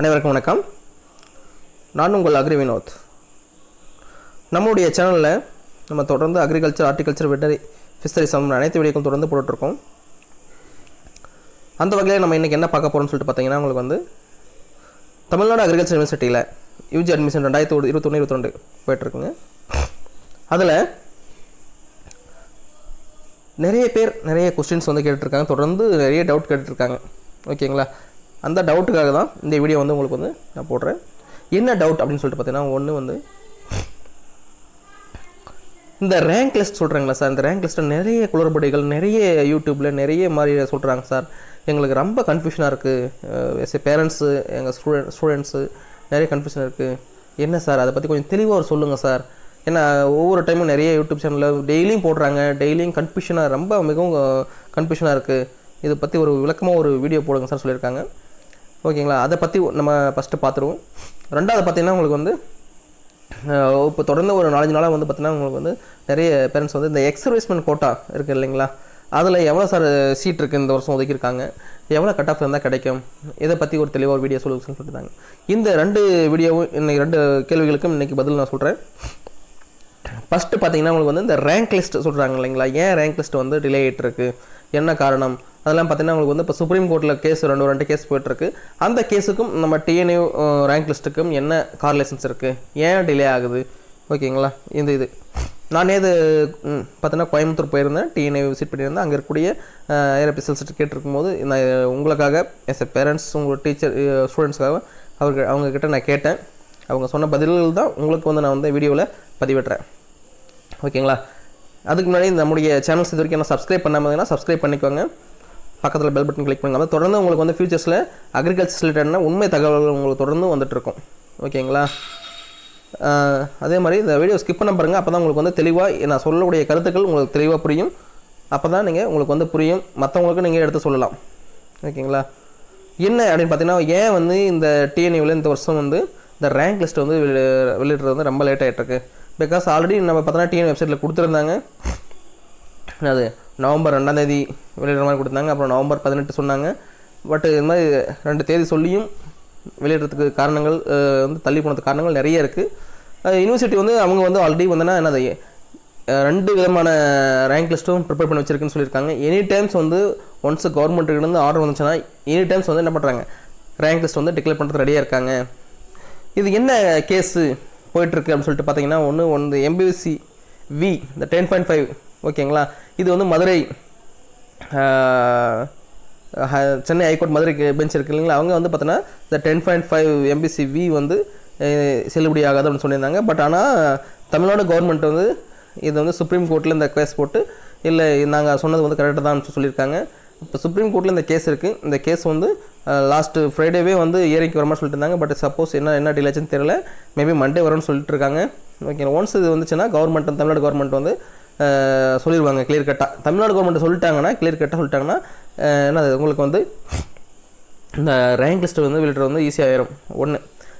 அனைவருக்கும் வணக்கம் நான் உங்கள் அக்ரி வினோத் நம்முடைய சேனலில் நம்ம தொடர்ந்து அக்ரிகல்ச்சர் ஆர்டிகல்ச்சர் வெட்டரி ஃபிஷரி சம்மந்த அனைத்து வீடியோக்கும் தொடர்ந்து போட்டுட்ருக்கோம் அந்த வகையில் நம்ம இன்றைக்கி என்ன பார்க்க போகிறோம்னு சொல்லிட்டு பார்த்தீங்கன்னா உங்களுக்கு வந்து தமிழ்நாடு அக்ரிகல்ச்சர் யூனிவர்சிட்டியில் யூஜி அட்மிஷன் ரெண்டாயிரத்தி ஒரு இருபத்தொன்று இருபத்தொண்டு போயிட்டுருக்குங்க அதில் நிறைய பேர் நிறைய கொஸ்டின்ஸ் வந்து கேட்டுருக்காங்க தொடர்ந்து நிறைய டவுட் கேட்டுருக்காங்க ஓகேங்களா அந்த டவுட்டுக்காக தான் இந்த வீடியோ வந்து உங்களுக்கு வந்து நான் போடுறேன் என்ன டவுட் அப்படின்னு சொல்லிட்டு பார்த்தீங்கன்னா ஒன்று வந்து இந்த ரேங்க் லிஸ்ட் சொல்கிறாங்களா சார் இந்த ரேங்க் லிஸ்ட்டில் நிறைய குளறுபடிகள் நிறைய யூடியூப்பில் நிறைய மாதிரி சொல்கிறாங்க சார் எங்களுக்கு ரொம்ப கன்ஃபியூஷனாக இருக்குது எஸ் பேரண்ட்ஸு எங்கள் ஸ்டூடெண்ட் ஸ்டூடெண்ட்ஸு நிறைய கன்ஃபியூஷன் இருக்குது என்ன சார் அதை பற்றி கொஞ்சம் தெளிவாக ஒரு சொல்லுங்கள் சார் ஏன்னா ஒவ்வொரு டைமும் நிறைய யூடியூப் சேனலில் டெய்லியும் போடுறாங்க டெய்லியும் கன்ஃபியூஷனாக ரொம்ப மிகவும் கன்ஃபியூஷனாக இருக்குது இதை பற்றி ஒரு விளக்கமாக ஒரு வீடியோ போடுங்க சார் சொல்லியிருக்காங்க ஓகேங்களா அதை பற்றி நம்ம ஃபஸ்ட்டு பார்த்துருவோம் ரெண்டாவது பார்த்திங்கன்னா உங்களுக்கு வந்து இப்போ தொடர்ந்து ஒரு நாலஞ்சு நாளாக வந்து பார்த்திங்கன்னா உங்களுக்கு வந்து நிறைய பேரண்ட்ஸ் வந்து இந்த எக்ஸர்வைஸ்மெண்ட் கோட்டா இருக்குது இல்லைங்களா அதில் எவ்வளோ சார் சீட் இருக்குது இந்த வருஷம் ஒதுக்கியிருக்காங்க எவ்வளோ கட் ஆஃப் இருந்தால் கிடைக்கும் இதை பற்றி ஒரு தெளிவாக ஒரு வீடியோ சொல்லுங்கன்னு சொல்லியிருந்தாங்க இந்த ரெண்டு வீடியோவும் இன்றைக்கி ரெண்டு கேள்விகளுக்கும் இன்றைக்கி பதில் நான் சொல்கிறேன் ஃபஸ்ட்டு பார்த்தீங்கன்னா உங்களுக்கு வந்து இந்த ரேங்க் லிஸ்ட் சொல்கிறாங்க இல்லைங்களா ஏன் ரேங்க் லிஸ்ட் வந்து டிலே ஆகிட்டு இருக்குது என்ன காரணம் அதெல்லாம் பார்த்தீங்கன்னா உங்களுக்கு வந்து இப்போ சுப்ரீம் கோர்ட்டில் கேஸ் ரெண்டு ரெண்டு கேஸ் போயிட்டுருக்கு அந்த கேஸுக்கும் நம்ம டிஎன்ஏ ரேங்க் லிஸ்ட்டுக்கும் என்ன கார்லேஷன்ஸ் இருக்குது ஏன் டிலே ஆகுது ஓகேங்களா இந்த இது நான் இது பார்த்தீங்கன்னா கோயம்புத்தூர் போயிருந்தேன் டிஎன்ஏ விசிட் பண்ணியிருந்தேன் அங்கே இருக்கக்கூடிய ஏரபிசல் கேட்டிருக்கும் போது நான் உங்களுக்காக எஸ் எ பேரண்ட்ஸ் உங்களோட டீச்சர் ஸ்டூடெண்ட்ஸ்க்காக அவர்கள் அவங்கக்கிட்ட நான் கேட்டேன் அவங்க சொன்ன பதில்கள் தான் உங்களுக்கு வந்து நான் வந்து வீடியோவில் பதிவிடுறேன் ஓகேங்களா அதுக்கு முன்னாடி நம்முடைய சேனல்ஸ் இது வரைக்கும் என்ன சப்ஸ்கிரைப் பண்ணாமல் சப்ஸ்கிரைப் பண்ணிக்கோங்க பக்கத்தில் பெல் பட்டன் கிளிக் பண்ணாமல் தொடர்ந்து உங்களுக்கு வந்து ஃபியூச்சர்ஸில் அக்ரிகல்ச்சர் ரிலேட்டட்னா உண்மை தகவல்கள் உங்களுக்கு தொடர்ந்து வந்துட்டுருக்கும் ஓகேங்களா அதே மாதிரி இந்த வீடியோ ஸ்கிப் பண்ண பாருங்கள் அப்போ தான் உங்களுக்கு வந்து தெளிவாக நான் சொல்லக்கூடிய கருத்துக்கள் உங்களுக்கு தெளிவாக புரியும் அப்போ தான் நீங்கள் உங்களுக்கு வந்து புரியும் மற்றவங்களுக்கு நீங்கள் எடுத்து சொல்லலாம் ஓகேங்களா என்ன அப்படின்னு பார்த்தீங்கன்னா ஏன் வந்து இந்த டிஎன்யூவில் இந்த வருஷம் வந்து இந்த ரேங்க் லிஸ்ட் வந்து வெளியிடுறது வந்து ரொம்ப லேட் ஆகிட்டுருக்கு பிகாஸ் ஆல்ரெடி நம்ம பார்த்தோன்னா டிஎன் வெப்சைட்டில் கொடுத்துருந்தாங்க அது நவம்பர் ரெண்டாந்தேதி வெளியிடுற மாதிரி கொடுத்தாங்க அப்புறம் நவம்பர் பதினெட்டு சொன்னாங்க பட் இது மாதிரி ரெண்டு தேதி சொல்லியும் வெளியிடுறதுக்கு காரணங்கள் வந்து தள்ளி போனதுக்கு காரணங்கள் நிறைய இருக்குது யூனிவர்சிட்டி வந்து அவங்க வந்து ஆல்ரெடி வந்துன்னா என்னது ரெண்டு விதமான ரேங்க் லிஸ்ட்டும் ப்ரிப்பேர் பண்ணி வச்சிருக்குன்னு சொல்லியிருக்காங்க எனி டைம்ஸ் வந்து ஒன்ஸ் கவர்மெண்ட்டுக்கிட்டேருந்து ஆர்டர் வந்துச்சுன்னா எனி டைம்ஸ் வந்து என்ன பண்ணுறாங்க ரேங்க் லிஸ்ட் வந்து டிக்ளேர் பண்ணுறது ரெடியாக இருக்காங்க இது என்ன கேஸு போயிட்டுருக்கு அப்படின்னு சொல்லிட்டு பார்த்தீங்கன்னா ஒன்று ஒன்று எம்பிஎஸ்சி வி இந்த டென் பாயிண்ட் ஃபைவ் ஓகேங்களா இது வந்து மதுரை சென்னை ஹைகோர்ட் மதுரை பெஞ்ச் இருக்கு இல்லைங்களா அவங்க வந்து பார்த்தோன்னா இந்த ten point five MBC V வந்து செல்லுபடி ஆகாது அப்படின்னு சொல்லியிருந்தாங்க பட் ஆனால் தமிழ்நாடு கவர்மெண்ட் வந்து இது வந்து சுப்ரீம் கோர்ட்டில் இந்த கேஸ் போட்டு இல்லை நாங்கள் சொன்னது வந்து கரெக்டாக தான் சொல்லியிருக்காங்க இப்போ சுப்ரீம் கோர்ட்டில் இந்த கேஸ் இருக்குது இந்த கேஸ் வந்து லாஸ்ட்டு ஃப்ரைடேவே வந்து ஏரிக்கு வரமா சொல்லிட்டு இருந்தாங்க பட் சப்போஸ் என்ன என்ன டிலேச்சுன்னு தெரியல மேபி மண்டே வரும்னு சொல்லிட்டு இருக்காங்க ஓகே ஒன்ஸ் இது வந்துச்சுன்னா கவர்மெண்ட் தமிழ்நாடு கவர்மெண்ட் வந்து சொல்லிடுவாங்க கிளியர் கட்டாக தமிழ்நாடு கவர்மெண்ட் சொல்லிட்டாங்கன்னா கிளியர் கட்டாக சொல்லிட்டாங்கன்னா என்னது உங்களுக்கு வந்து இந்த ரேங்க் லிஸ்ட் வந்து வெளியிட வந்து ஈஸியாக ஆயிரும் ஒன்று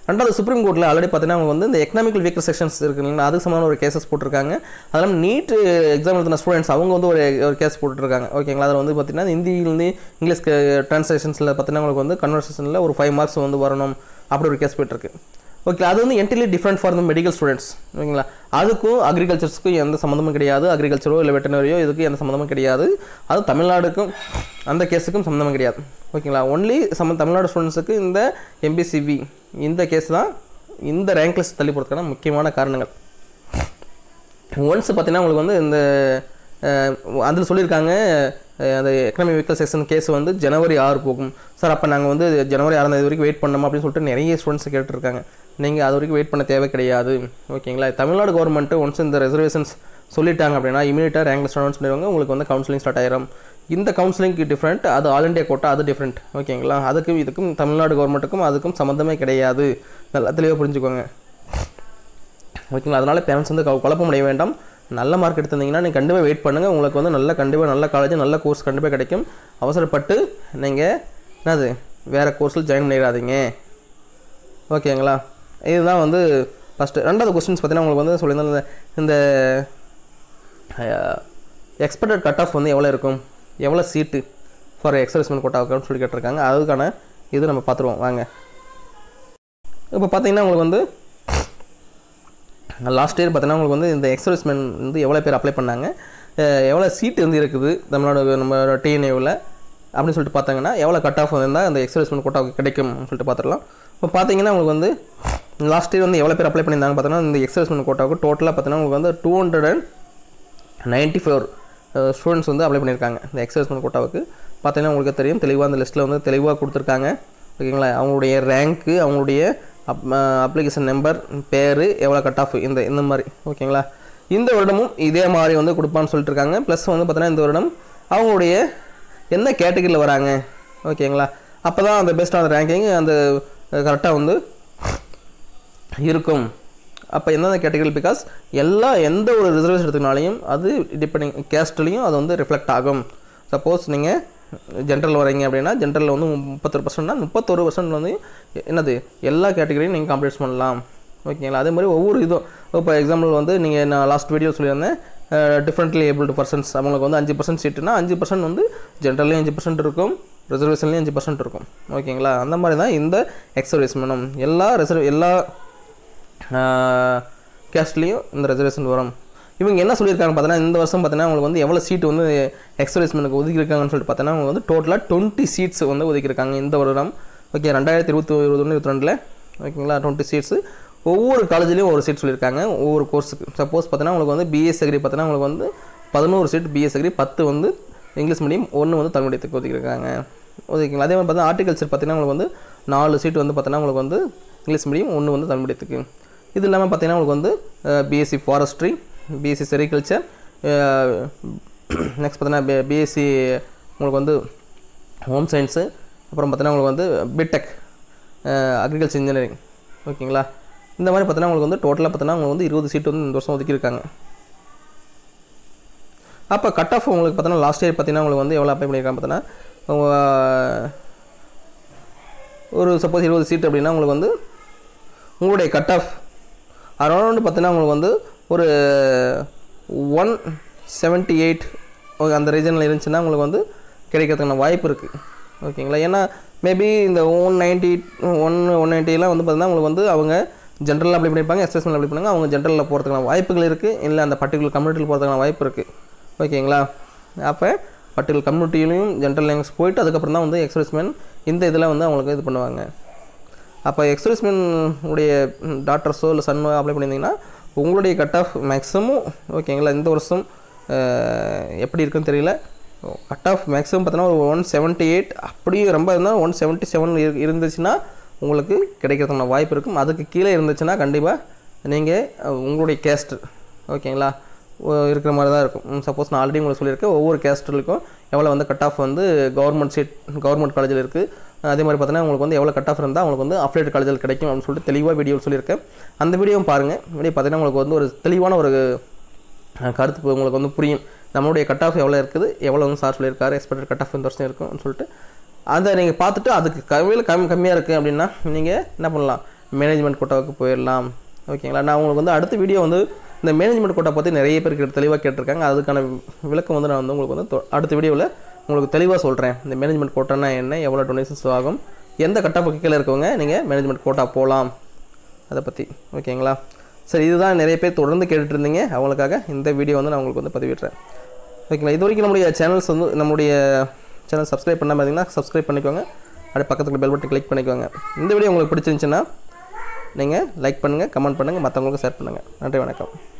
ரெண்டாவது சுப்ரீம் கோர்ட்டில் ஆல்ரெடி பார்த்தீங்கன்னா அவங்க வந்து இந்த எக்கனாமிக்கல் வீக்கர் செக்ஷன்ஸ் இருக்குங்களா அது சமமான ஒரு கேசஸ் போட்டிருக்காங்க அதெல்லாம் நீட் எக்ஸாம் எழுதின ஸ்டூடெண்ட்ஸ் அவங்க வந்து ஒரு ஒரு கேஸ் போட்டிருக்காங்க ஓகேங்களா அதில் வந்து பார்த்தீங்கன்னா ஹிந்திலேருந்து இங்கிலீஷ் ட்ரான்ஸ்லேஷன்ஸில் பார்த்தீங்கன்னா உங்களுக்கு வந்து கன்வர்சேஷனில் ஒரு ஃபைவ் மார்க்ஸ் வந்து வரணும் அப்படி ஒரு கேஸ் போயிட்டுருக்கு ஓகே அது வந்து entirely different for the medical students ஓகேங்களா அதுக்கும் அக்ரிகல்ச்சர்ஸ்க்கும் எந்த சம்மந்தமும் கிடையாது அக்ரிகல்ச்சரோ இல்லை வெட்டினரியோ இதுக்கும் எந்த சம்மந்தமும் கிடையாது அது தமிழ்நாடுக்கும் அந்த கேஸுக்கும் சம்மந்தமும் கிடையாது ஓகேங்களா ஒன்லி சம்ம தமிழ்நாடு ஸ்டூடெண்ட்ஸுக்கு இந்த எம்பிசிவி இந்த கேஸ் தான் இந்த ரேங்க் லிஸ்ட் தள்ளி போகிறதுக்கான முக்கியமான காரணங்கள் ஒன்ஸ் பார்த்தீங்கன்னா உங்களுக்கு வந்து இந்த அதில் சொல்லியிருக்காங்க அந்த எக்கனாமிக் வெஹிக்கல் செக்ஷன் கேஸ் வந்து ஜனவரி ஆறு போகும் சார் அப்போ நாங்கள் வந்து ஜனவரி ஆறாம் தேதி வரைக்கும் வெயிட் பண்ணோம் அப்படின்னு சொல்லிட்டு நிறைய ஸ்டூடெண்ட்ஸ் கேட்டுருக்காங்க நீங்கள் அது வரைக்கும் வெயிட் பண்ண தேவை கிடையாது ஓகேங்களா தமிழ்நாடு கவர்மெண்ட்டு ஒன்ஸ் இந்த ரிசர்வேஷன்ஸ் சொல்லிட்டாங்க அப்படின்னா இமீடியட்டாக ரேங்க் லிஸ்ட் ஆனோன்னு உங்களுக்கு வந்து கவுன்சிலிங் ஸ்டார்ட் ஆயிரும் இந்த கவுன்சிலிங்க்கு டிஃப்ரெண்ட் அது ஆல் இண்டியா கோட்டா அது டிஃப்ரெண்ட் ஓகேங்களா அதுக்கும் இதுக்கும் தமிழ்நாடு கவர்மெண்ட்டுக்கும் அதுக்கும் சம்மந்தமே கிடையாது நல்லா தெளிவாக புரிஞ்சுக்கோங்க ஓகேங்களா அதனால் பேரண்ட்ஸ் வந்து குழப்பம் அடைய வேண்டாம் நல்ல மார்க் எடுத்திருந்தீங்கன்னா நீங்கள் கண்டிப்பாக வெயிட் பண்ணுங்கள் உங்களுக்கு வந்து நல்ல கண்டிப்பாக நல்ல காலேஜ் நல்ல கோர்ஸ் கண்டிப்பாக கிடைக்கும் அவசரப்பட்டு நீங்கள் என்னது வேறு கோர்ஸில் ஜாயின் பண்ணிடாதீங்க ஓகேங்களா இதுதான் வந்து ஃபஸ்ட்டு ரெண்டாவது கொஸ்டின்ஸ் பார்த்தீங்கன்னா உங்களுக்கு வந்து சொல்லியிருந்தேன் இந்த எக்ஸ்பெக்டட் கட் ஆஃப் வந்து எவ்வளோ இருக்கும் எவ்வளோ சீட்டு ஃபார் எக்ஸர்வைஸ்மெண்ட் கோட்டா சொல்லி கேட்டிருக்காங்க அதுக்கான இது நம்ம பார்த்துருவோம் வாங்க இப்போ பார்த்தீங்கன்னா உங்களுக்கு வந்து லாஸ்ட் இயர் பார்த்தீங்கன்னா உங்களுக்கு வந்து இந்த எக்ஸர்வைஸ்மெண்ட் வந்து எவ்வளோ பேர் அப்ளை பண்ணாங்க எவ்வளோ சீட்டு வந்து இருக்குது நம்மளோட நம்மளோட டிஎன்ஏவில் அப்படின்னு சொல்லிட்டு பார்த்தாங்கன்னா எவ்வளோ கட் ஆஃப் இருந்தால் அந்த எக்ஸ்பிரஸ்மெண்ட் கோட்டாவுக்கு கிடைக்கும் சொல்லிட்டு பார்த்துடலாம் இப்போ பார்த்தீங்கன்னா உங்களுக்கு வந்து லாஸ்ட் இயர் வந்து எவ்வளோ பேர் அப்ளை பண்ணியிருந்தாங்க பார்த்தோன்னா இந்த எக்ஸ்பிரஸ்மெண்ட் கோட்டாவுக்கு டோட்டலாக பார்த்தீங்கன்னா உங்களுக்கு வந்து two hundred and ninety four students வந்து அப்ளை பண்ணியிருக்காங்க இந்த எக்ஸ்பிரஸ்மெண்ட் கோட்டாவுக்கு பார்த்தீங்கன்னா உங்களுக்கு தெரியும் தெளிவாக அந்த லிஸ்ட்டில் வந்து தெளிவாக கொடுத்துருக்காங்க ஓகேங்களா அவங்களுடைய ரேங்க்கு அவங்களுடைய அப் அப்ளிகேஷன் நம்பர் பேர் எவ்வளோ கட் ஆஃப் இந்த இந்த மாதிரி ஓகேங்களா இந்த வருடமும் இதே மாதிரி வந்து கொடுப்பான்னு சொல்லிட்டுருக்காங்க ப்ளஸ் வந்து பார்த்தீங்கன்னா இந்த வருடம் அவங்களுடைய எந்த கேட்டகரியில் வராங்க ஓகேங்களா அப்போ தான் அந்த பெஸ்ட்டான ரேங்கிங் அந்த கரெக்டாக வந்து இருக்கும் அப்போ எந்தெந்த கேட்டகரி பிகாஸ் எல்லா எந்த ஒரு ரிசர்வேஷன் எடுத்துனாலையும் அது டிபெண்டிங் கேஸ்ட்லேயும் அது வந்து ரிஃப்ளெக்ட் ஆகும் சப்போஸ் நீங்கள் ஜென்ரல் வரீங்க அப்படின்னா ஜென்ரலில் வந்து முப்பத்தொரு பர்சன்ட்னா முப்பத்தொரு பர்சன்ட் வந்து என்னது எல்லா கேட்டகரியும் நீங்கள் காம்படிட் பண்ணலாம் ஓகேங்களா அதே மாதிரி ஒவ்வொரு இதுவும் இப்போ எக்ஸாம்பிள் வந்து நீங்கள் நான் லாஸ்ட் வீடியோ சொல்லியிருந்தேன் டிஃப்ரெண்ட்லி ஏபிள் பர்சன்ஸ் அவங்களுக்கு வந்து அஞ்சு பர்சன்ட் சீட்டுனா அஞ்சு பர்சன்ட் வந்து ஜென்ரல்லையும் அஞ்சு பர்சன்ட் இருக்கும் ரிசர்வேஷன்லேயும் அஞ்சு பர்சன்ட் இருக்கும் ஓகேங்களா அந்த மாதிரி தான் இந்த எக்ஸர்வேஸ் மேடம் எல்லா ரிசர்வ் எல்லா கேஸ்ட்லேயும் இந்த ரிசர்வேஷன் வரும் இவங்க என்ன சொல்லியிருக்காங்க பார்த்தீங்கன்னா இந்த வருஷம் பார்த்தீங்கன்னா அவங்களுக்கு வந்து எவ்வளோ சீட்டு வந்து எக்ஸ்பர்ட்ஸ்மெண்ட்டுக்கு ஒதுக்கியிருக்காங்கன்னு சொல்லிட்டு பார்த்தீங்கன்னா அவங்க வந்து டோட்டலாக டுவெண்ட்டி சீட்ஸ் வந்து ஒதுக்கியிருக்காங்க இந்த வருடம் ஓகே ரெண்டாயிரத்தி இருபத்தி இருபத்தொன்று இருபத்தி ரெண்டில் ஓகேங்களா டுவெண்ட்டி சீட்ஸு ஒவ்வொரு காலேஜ்லேயும் ஒரு சீட் சொல்லியிருக்காங்க ஒவ்வொரு கோர்ஸுக்கு சப்போஸ் பார்த்தீங்கன்னா உங்களுக்கு வந்து பிஎஸ் அக்ரி பார்த்தீங்கன்னா உங்களுக்கு வந்து பதினோரு சீட் பிஎஸ் அக்ரி பத்து வந்து இங்கிலீஷ் மீடியம் ஒன்று வந்து தமிழ் மீடியத்துக்கு ஒதுக்கியிருக்காங்க ஒதுக்கிங்களா அதே மாதிரி பார்த்தீங்கன்னா ஆர்டிகல்ச்சர் பார்த்தீங்கன்னா உங்களுக்கு வந்து நாலு சீட் வந்து பார்த்தீங்கன்னா உங்களுக்கு வந்து இங்கிலீஷ் மீடியம் ஒன்று வந்து தமிழ் மீடியத்துக்கு இது இல்லாமல் பார்த்தீங்கன்னா உங்களுக்கு வந்து BSc forestry BSc sericulture next பார்த்தீங்கன்னா பிஎஸ்சி உங்களுக்கு வந்து ஹோம் சயின்ஸு அப்புறம் பார்த்தீங்கன்னா உங்களுக்கு வந்து பிடெக் அக்ரிகல்ச்சர் இன்ஜினியரிங் ஓகேங்களா இந்த மாதிரி பார்த்தீங்கன்னா உங்களுக்கு வந்து டோட்டலாக பார்த்தீங்கன்னா அவங்க வந்து இருபது சீட்டு வந்து இந்த வருஷம் ஒதுக்கியிருக்காங்க அப்போ கட் ஆஃப் உங்களுக்கு பார்த்தீங்கன்னா லாஸ்ட் இயர் பார்த்தீங்கன்னா உங்களுக்கு வந்து எவ்வளோ அப்ளை பண்ணியிருக்காங்க பார்த்தீங்கன்னா ஒரு சப்போஸ் இருபது சீட் அப்படின்னா உங்களுக்கு வந்து உங்களுடைய கட் ஆஃப் அரௌண்ட் பார்த்தீங்கன்னா உங்களுக்கு வந்து ஒரு ஒன் செவன்ட்டி எயிட் ஓகே அந்த ரீஜனில் இருந்துச்சுன்னா உங்களுக்கு வந்து கிடைக்கிறதுக்கான வாய்ப்பு இருக்குது ஓகேங்களா ஏன்னா மேபி இந்த ஒன் நைன்ட்டி ஒன் ஒன் நைன்ட்டிலாம் வந்து பார்த்திங்கன்னா உங்களுக்கு வந்து அவங்க ஜென்ரலில் அப்ளை பண்ணியிருப்பாங்க எஸ்எஸ்எல் அப்ளை பண்ணுங்கள் அவங்க ஜென்ரலில் போகிறதுக்கான வாய்ப்புகள் இருக்குது இல்லை அந்த பர்டிகுலர் கம்யூனிட்டியில் போகிறதுக்கான வாய்ப்பு இருக்குது ஓகேங்களா அப்போ பர்டிகுலர் கம்யூனிட்டியிலையும் ஜென்ரல் லேங்குவேஜ் போயிட்டு அதுக்கப்புறம் தான் வந்து எக்ஸ்பிரஸ்மேன் இந்த இதில் வந்து அவங்களுக்கு இது பண்ணுவாங்க அப்போ எக்ஸ்பிரஸ்மேன் உடைய டாக்டர்ஸோ இல்லை சன்னோ அப்ளை பண்ணியிருந்தீங்கன்னா உங்களுடைய கட் ஆஃப் மேக்ஸிமம் ஓகேங்களா இந்த வருஷம் எப்படி இருக்குன்னு தெரியல கட் ஆஃப் மேக்ஸிமம் பார்த்தோன்னா ஒரு ஒன் செவன்ட்டி எயிட் அப்படியே ரொம்ப இருந்தால் ஒன் செவன்ட்டி செவன் இருந்துச்சுன்னா உங்களுக்கு கிடைக்கிறதுக்கான வாய்ப்பு இருக்கும் அதுக்கு கீழே இருந்துச்சுன்னா கண்டிப்பாக நீங்கள் உங்களுடைய கேஸ்ட்டு ஓகேங்களா இருக்கிற மாதிரி தான் இருக்கும் சப்போஸ் நான் ஆல்ரெடி உங்களுக்கு சொல்லியிருக்கேன் ஒவ்வொரு கேஸ்ட்டுக்கும் எவ்வளோ வந்து கட் ஆஃப் வந்து கவர்மெண்ட் சீட் கவர்மெண்ட் காலேஜில் இருக்குது அதே மாதிரி பார்த்தீங்கன்னா உங்களுக்கு வந்து எவ்வளோ கட் ஆஃப் இருந்தால் உங்களுக்கு வந்து அஃபிலேட் காலேஜில் கிடைக்கும் அப்படின்னு சொல்லிட்டு தெளிவாக வீடியோ சொல்லியிருக்கேன் அந்த வீடியோவும் பாருங்கள் வீடியோ பார்த்தீங்கன்னா உங்களுக்கு வந்து ஒரு தெளிவான ஒரு கருத்து உங்களுக்கு வந்து புரியும் நம்மளுடைய கட் ஆஃப் எவ்வளோ இருக்குது எவ்வளோ வந்து சார் சொல்லியிருக்காரு எக்ஸ்பெக்டட் கட் ஆஃப் இந்த வருஷம் இருக்கும்னு சொல்லிட்டு அதை நீங்கள் பார்த்துட்டு அதுக்கு கவியில் கம் கம்மியாக இருக்குது அப்படின்னா நீங்கள் என்ன பண்ணலாம் மேனேஜ்மெண்ட் கோட்டாவுக்கு போயிடலாம் ஓகேங்களா நான் உங்களுக்கு வந்து அடுத்த வீடியோ வந்து இந்த மேனேஜ்மெண்ட் கோட்டா பற்றி நிறைய பேர் கேட்டு தெளிவாக கேட்டிருக்காங்க அதுக்கான விளக்கம் வந்து நான் வந்து உங்களுக்கு வந்து அடுத்த வீடியோவில் உங்களுக்கு தெளிவாக சொல்கிறேன் இந்த மேனேஜ்மெண்ட் கோட்டானா என்ன எவ்வளோ டொனேஷன்ஸ் ஆகும் எந்த கட் இருக்கவங்க நீங்கள் மேனேஜ்மெண்ட் கோட்டா போகலாம் அதை பற்றி ஓகேங்களா சரி இதுதான் நிறைய பேர் தொடர்ந்து கேட்டுட்ருந்தீங்க அவங்களுக்காக இந்த வீடியோ வந்து நான் உங்களுக்கு வந்து பதிவிடுறேன் ஓகேங்களா இது வரைக்கும் நம்முடைய சேனல்ஸ் வந்து நம்முடைய சேனல் சப்ஸ்கிரைப் பண்ணாமல் இருந்தீங்கன்னா சப்ஸ்கிரைப் பண்ணிக்கோங்க அப்படியே பக்கத்தில் பெல் பட்டன் கிளிக் பண்ணிக்கோங்க இந்த வீடியோ உங்களுக்கு பிடிச்சிருந்துச்சுன்னா நீங்கள் லைக் பண்ணுங்கள் கமெண்ட் பண்ணுங்கள் மற்றவங்களுக்கு ஷேர் பண்ணுங்கள் நன்றி வணக்கம்